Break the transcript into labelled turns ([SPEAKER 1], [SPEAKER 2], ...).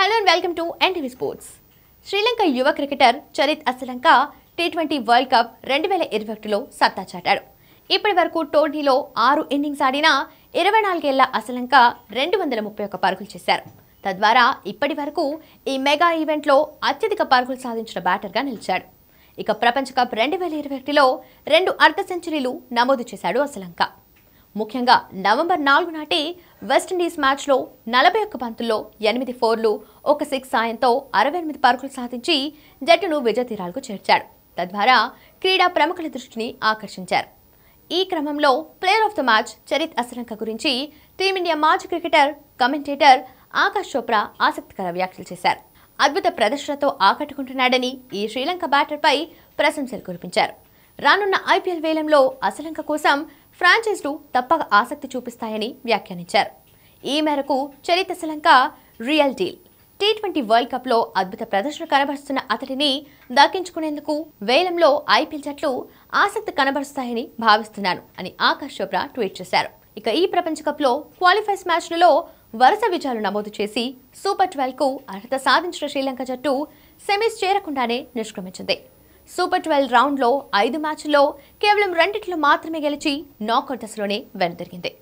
[SPEAKER 1] hello and welcome to NTV sports Sri Lanka యువ cricketer Charith Asalanka T twenty world cup రెండు వేల ఇరవై ఒకటిలో సత్తా చాటాడు ఇప్పటి వరకు టోర్నీలో ఆరు ఇన్నింగ్స్ ఆడిన ఇరవై నాలుగేళ్ల అసలంక రెండు వందల ముప్పై ఒక్క పరుగులు చేశారు తద్వారా ఇప్పటి వరకు ఈ మెగా ఈవెంట్లో అత్యధిక పరుగులు సాధించిన బ్యాటర్గా నిలిచాడు ఇక ప్రపంచ కప్ రెండు వేల ఇరవై ఒకటిలో రెండు అర్ధ సెంచరీలు నమోదు చేశాడు అసలంక ముఖ్యంగా నవంబర్ నాలుగు నాటి వెస్టిండీస్ మ్యాచ్లో నలభై ఒక్క పంతుల్లో ఎనిమిది ఫోర్లు ఒక సిక్స్ సాయంతో అరవై ఎనిమిది పరుకులు సాధించి జట్టును విజయతీరాలకు చేర్చాడు తద్వారా క్రీడా ప్రముఖుల దృష్టిని ఆకర్షించారు ఈ క్రమంలో player of the match Charith Asalanka గురించి టీమిండియా మాజీ క్రికెటర్ కమెంటేటర్ ఆకాష్ చోప్రా ఆసక్తికర వ్యాఖ్యలు చేశారు అద్భుత ప్రదర్శనతో ఆకట్టుకుంటున్నాడని ఈ శ్రీలంక బ్యాటర్పై ప్రశంసలు కురిపించారు రానున్న ఐపీఎల్ వేలంలో అసలంక కోసం ఫ్రాంచైజ్లు తప్పక ఆసక్తి చూపిస్తాయని వ్యాఖ్యానించారు ఈ మేరకు చరిత్ర Sri Lanka real deal T twenty world కప్లో అద్భుత ప్రదర్శన కనబరుస్తున్న అతడిని దక్కించుకునేందుకు వేలంలో ఐపీఎల్ జట్లు ఆసక్తి కనబరుస్తాయని భావిస్తున్నాను అని ఆకాష్ చోప్రా ట్వీట్ చేశారు ఇక ఈ ప్రపంచ కప్లో క్వాలిఫైస్ మ్యాచ్లలో వరుస విజయాలు నమోదు చేసి సూపర్ ట్వెల్వ్కు అర్హత సాధించిన శ్రీలంక జట్టు సెమీస్ చేరకుండానే నిష్క్రమించింది సూపర్ ట్వెల్వ్ రౌండ్లో ఐదు మ్యాచ్ల్లో కేవలం రెండిట్లు మాత్రమే గెలిచి నాకౌట్ దశలోనే వెనుదిరిగింది